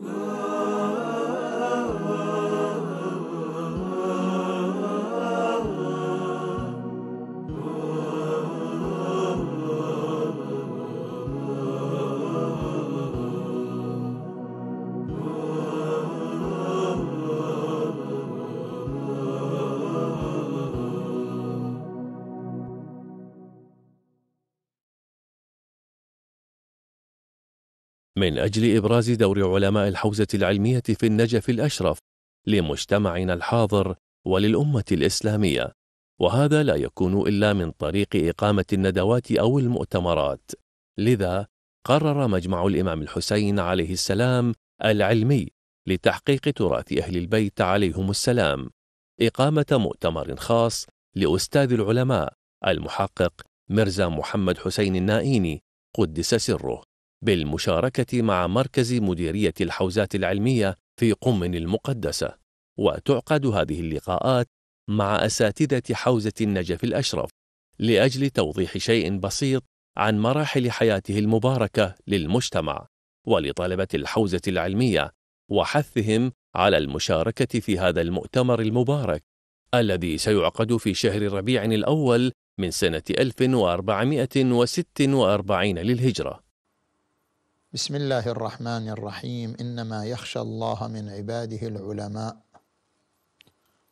Lord. من أجل إبراز دور علماء الحوزة العلمية في النجف الأشرف لمجتمعنا الحاضر وللأمة الإسلامية وهذا لا يكون إلا من طريق إقامة الندوات أو المؤتمرات لذا قرر مجمع الإمام الحسين عليه السلام العلمي لتحقيق تراث أهل البيت عليهم السلام إقامة مؤتمر خاص لأستاذ العلماء المحقق مرزا محمد حسين النائيني قدس سره بالمشاركة مع مركز مديرية الحوزات العلمية في قم المقدسة وتعقد هذه اللقاءات مع أساتذة حوزة النجف الأشرف لأجل توضيح شيء بسيط عن مراحل حياته المباركة للمجتمع ولطلبة الحوزة العلمية وحثهم على المشاركة في هذا المؤتمر المبارك الذي سيعقد في شهر ربيع الأول من سنة 1446 للهجرة بسم الله الرحمن الرحيم انما يخشى الله من عباده العلماء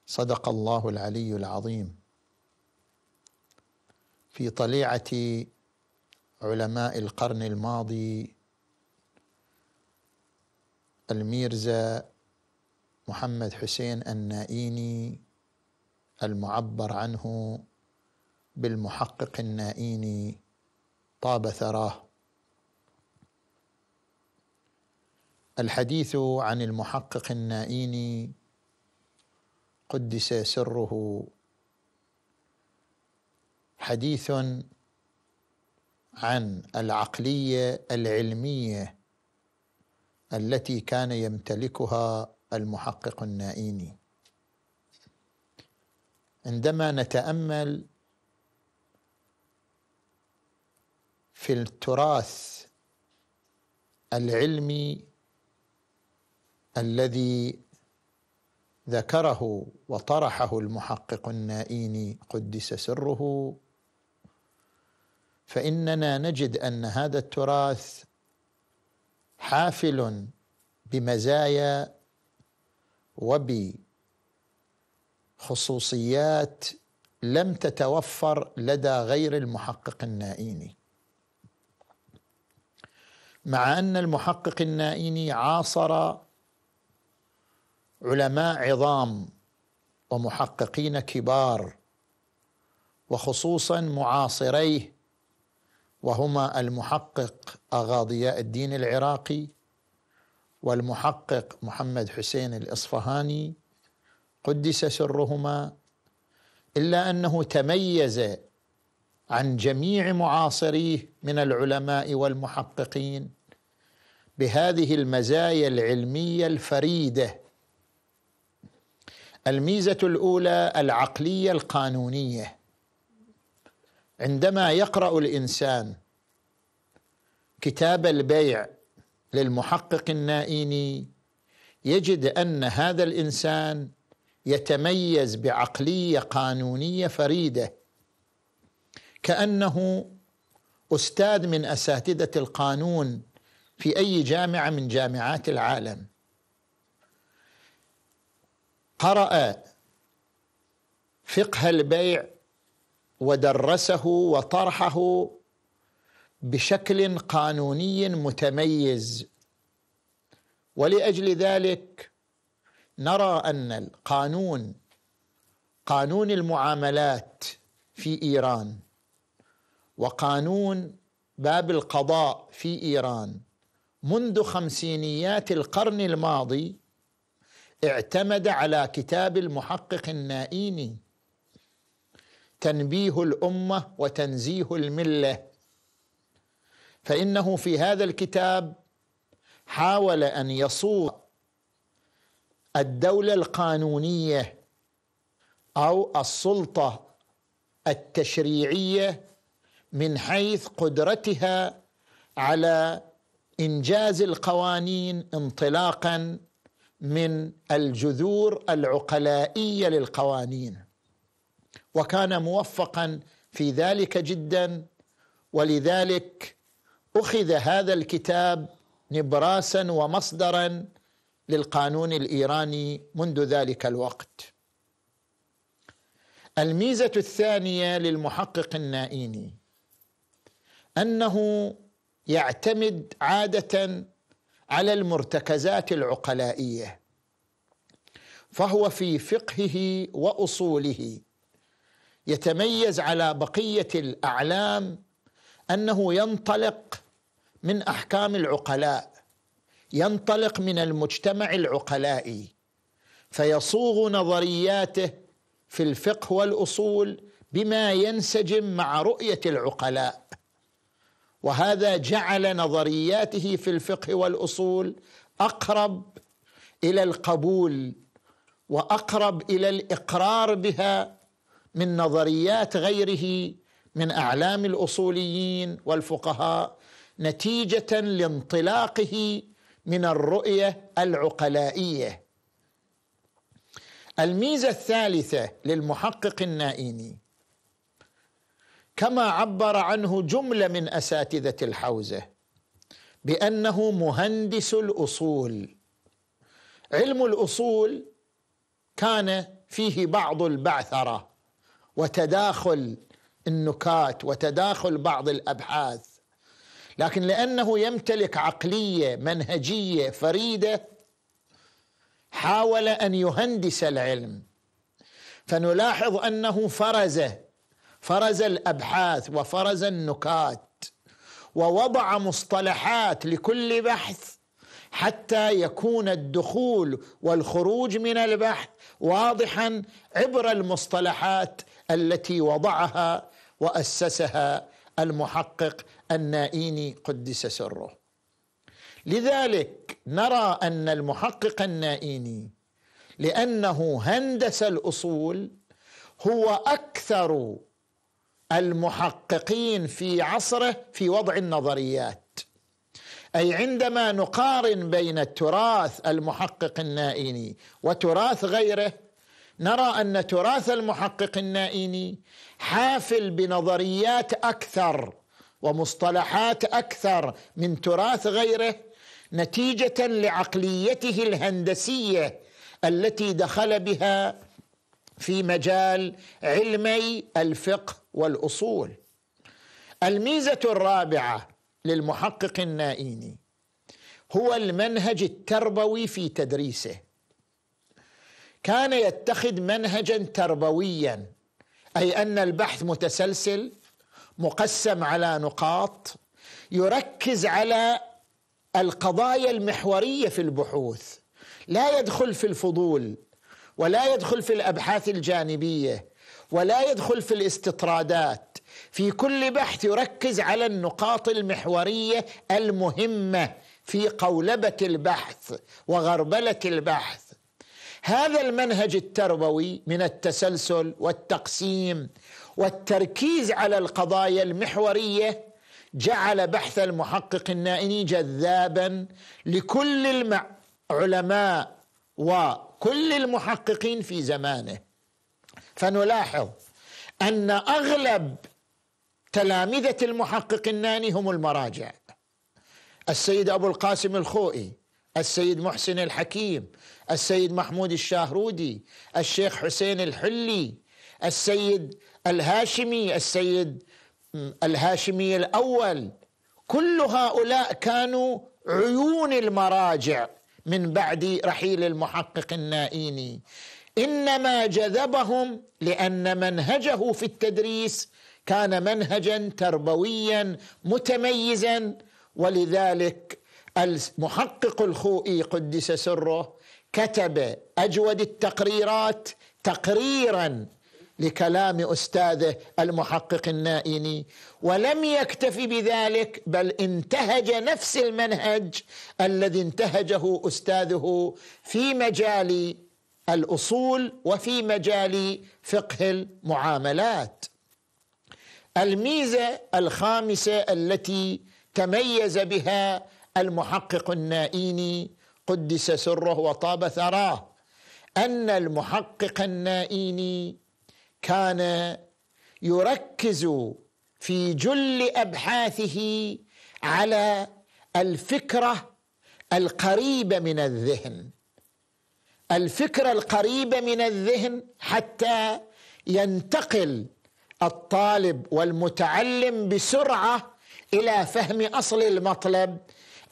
صدق الله العلي العظيم في طليعه علماء القرن الماضي الميرزا محمد حسين النائيني المعبر عنه بالمحقق النائيني طاب ثراه الحديث عن المحقق النائيني قدس سره حديث عن العقليه العلميه التي كان يمتلكها المحقق النائيني عندما نتامل في التراث العلمي الذي ذكره وطرحه المحقق النائين قدس سره فاننا نجد ان هذا التراث حافل بمزايا وبخصوصيات لم تتوفر لدى غير المحقق النائيني مع ان المحقق النائيني عاصر علماء عظام ومحققين كبار وخصوصا معاصريه وهما المحقق اغا ضياء الدين العراقي والمحقق محمد حسين الاصفهاني قدس سرهما الا انه تميز عن جميع معاصريه من العلماء والمحققين بهذه المزايا العلميه الفريده الميزه الاولى العقليه القانونيه عندما يقرا الانسان كتاب البيع للمحقق النائيني يجد ان هذا الانسان يتميز بعقليه قانونيه فريده كانه استاذ من اساتذه القانون في اي جامعه من جامعات العالم قرأ فقه البيع ودرسه وطرحه بشكل قانوني متميز ولاجل ذلك نرى ان القانون قانون المعاملات في ايران وقانون باب القضاء في ايران منذ خمسينيات القرن الماضي اعتمد على كتاب المحقق النائيني تنبيه الامه وتنزيه المله فانه في هذا الكتاب حاول ان يصوغ الدوله القانونيه او السلطه التشريعيه من حيث قدرتها على انجاز القوانين انطلاقا من الجذور العقلائيه للقوانين وكان موفقا في ذلك جدا ولذلك اخذ هذا الكتاب نبراسا ومصدرا للقانون الايراني منذ ذلك الوقت الميزه الثانيه للمحقق النائيني انه يعتمد عاده على المرتكزات العقلائيه فهو في فقهه واصوله يتميز على بقيه الاعلام انه ينطلق من احكام العقلاء ينطلق من المجتمع العقلائي فيصوغ نظرياته في الفقه والاصول بما ينسجم مع رؤيه العقلاء وهذا جعل نظرياته في الفقه والاصول اقرب الى القبول واقرب الى الاقرار بها من نظريات غيره من اعلام الاصوليين والفقهاء نتيجه لانطلاقه من الرؤيه العقلائيه الميزه الثالثه للمحقق النائيني كما عبر عنه جمله من اساتذه الحوزه بانه مهندس الاصول علم الاصول كان فيه بعض البعثره وتداخل النكات وتداخل بعض الابحاث لكن لانه يمتلك عقليه منهجيه فريده حاول ان يهندس العلم فنلاحظ انه فرز فرز الابحاث وفرز النكات ووضع مصطلحات لكل بحث حتى يكون الدخول والخروج من البحث واضحا عبر المصطلحات التي وضعها واسسها المحقق النائيني قدس سره لذلك نرى ان المحقق النائيني لانه هندس الاصول هو اكثر المحققين في عصره في وضع النظريات اي عندما نقارن بين التراث المحقق النائيني وتراث غيره نرى ان تراث المحقق النائيني حافل بنظريات اكثر ومصطلحات اكثر من تراث غيره نتيجه لعقليته الهندسيه التي دخل بها في مجال علمي الفقه والاصول الميزه الرابعه للمحقق النائيني هو المنهج التربوي في تدريسه كان يتخذ منهجا تربويا اي ان البحث متسلسل مقسم على نقاط يركز على القضايا المحوريه في البحوث لا يدخل في الفضول ولا يدخل في الابحاث الجانبيه ولا يدخل في الاستطرادات في كل بحث يركز على النقاط المحوريه المهمه في قولبه البحث وغربله البحث هذا المنهج التربوي من التسلسل والتقسيم والتركيز على القضايا المحوريه جعل بحث المحقق النائني جذابا لكل العلماء وكل المحققين في زمانه فنلاحظ ان اغلب تلامذه المحقق الناني هم المراجع السيد ابو القاسم الخوئي السيد محسن الحكيم السيد محمود الشاهرودي الشيخ حسين الحلي السيد الهاشمي السيد الهاشمي الاول كل هؤلاء كانوا عيون المراجع من بعد رحيل المحقق النائيني انما جذبهم لان منهجه في التدريس كان منهجا تربويا متميزا ولذلك المحقق الخوئي قدس سره كتب اجود التقريرات تقريرا لكلام استاذه المحقق النائيني ولم يكتف بذلك بل انتهج نفس المنهج الذي انتهجه استاذه في مجال الاصول وفي مجال فقه المعاملات الميزه الخامسه التي تميز بها المحقق النائيني قدس سره وطاب ثراه ان المحقق النائيني كان يركز في جل ابحاثه على الفكره القريبه من الذهن الفكره القريبه من الذهن حتى ينتقل الطالب والمتعلم بسرعه الى فهم اصل المطلب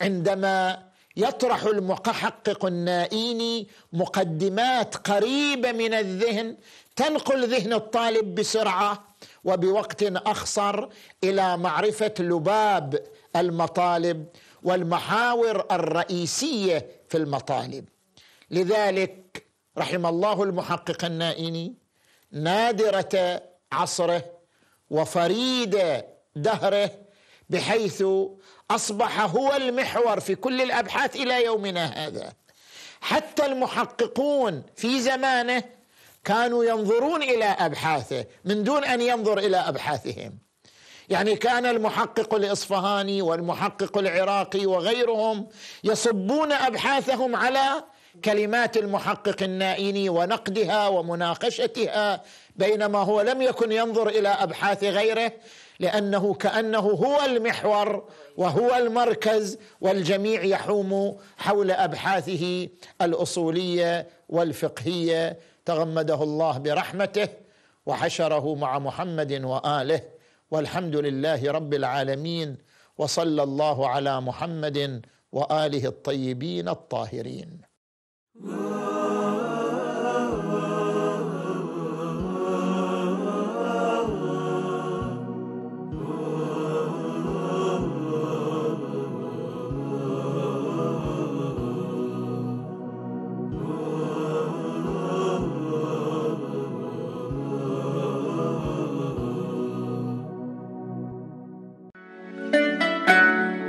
عندما يطرح المحقق النائيني مقدمات قريبه من الذهن تنقل ذهن الطالب بسرعه وبوقت اقصر الى معرفه لباب المطالب والمحاور الرئيسيه في المطالب لذلك رحم الله المحقق النائني نادرة عصره وفريدة دهره بحيث أصبح هو المحور في كل الأبحاث إلى يومنا هذا حتى المحققون في زمانه كانوا ينظرون إلى أبحاثه من دون أن ينظر إلى أبحاثهم يعني كان المحقق الاصفهاني والمحقق العراقي وغيرهم يصبون ابحاثهم على كلمات المحقق النائيني ونقدها ومناقشتها بينما هو لم يكن ينظر الى ابحاث غيره لانه كانه هو المحور وهو المركز والجميع يحوم حول ابحاثه الاصوليه والفقهيه تغمده الله برحمته وحشره مع محمد واله والحمد لله رب العالمين وصلى الله على محمد واله الطيبين الطاهرين Whoa.